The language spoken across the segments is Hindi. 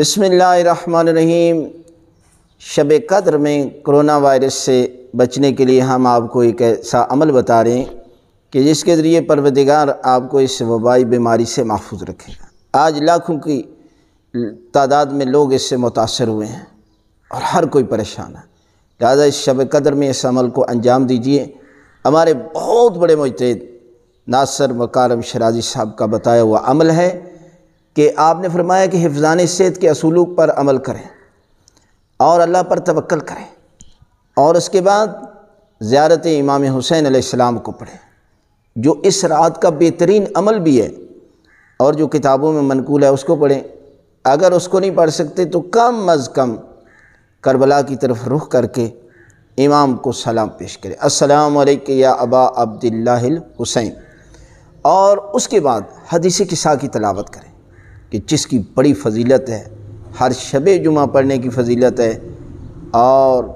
बसमीम शब कदर में कोरोना वायरस से बचने के लिए हम आपको एक ऐसा अमल बता रहे हैं कि जिसके ज़रिए परवदिगार आपको इस वबाई बीमारी से महफूज रखेगा आज लाखों की तादाद में लोग इससे मुतासर हुए हैं और हर कोई परेशान है लिहाजा इस शब कदर में इस अमल को अंजाम दीजिए हमारे बहुत बड़े मुजद नासर मकारम शराजी साहब का बताया हुआ अमल है कि आपने फरमाया कि हिफान सेहत के असूलूक पर अमल करें और अल्लाह पर तवक्ल करें और उसके बाद ज़्यारत इमाम हुसैन आसमाम को पढ़ें जो इस रात का बेहतरीन अमल भी है और जो किताबों में मनकूल है उसको पढ़ें अगर उसको नहीं पढ़ सकते तो कम अज़ कम करबला की तरफ रुख करके इमाम को सलाम पेश करें असलक या अबा अब्दिल्ला हुसैन और उसके बाद हदीसी किसा की तलावत करें कि जिसकी बड़ी फजीलत है हर शब जुमा पढ़ने की फजीलत है और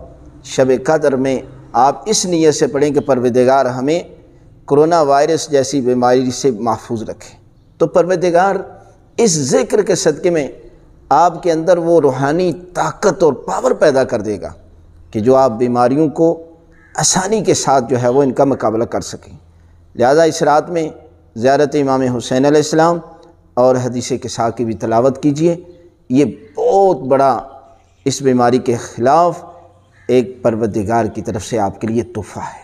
शब कदर में आप इस नीयत से पढ़ें कि परवदगार हमें कोरोना वायरस जैसी बीमारी से महफूज रखें तो परवदगार इस ज़िक्र के सदक़े में आपके अंदर वो रूहानी ताकत और पावर पैदा कर देगा कि जो आप बीमारियों को आसानी के साथ जो है वो इनका मुकाबला कर सकें लिहाजा इस रात में ज़्यारत इमाम हुसैन आसमाम और हदीस किसा की भी तलावत कीजिए ये बहुत बड़ा इस बीमारी के ख़िलाफ़ एक परवदिगार की तरफ से आपके लिए तोहफ़ा है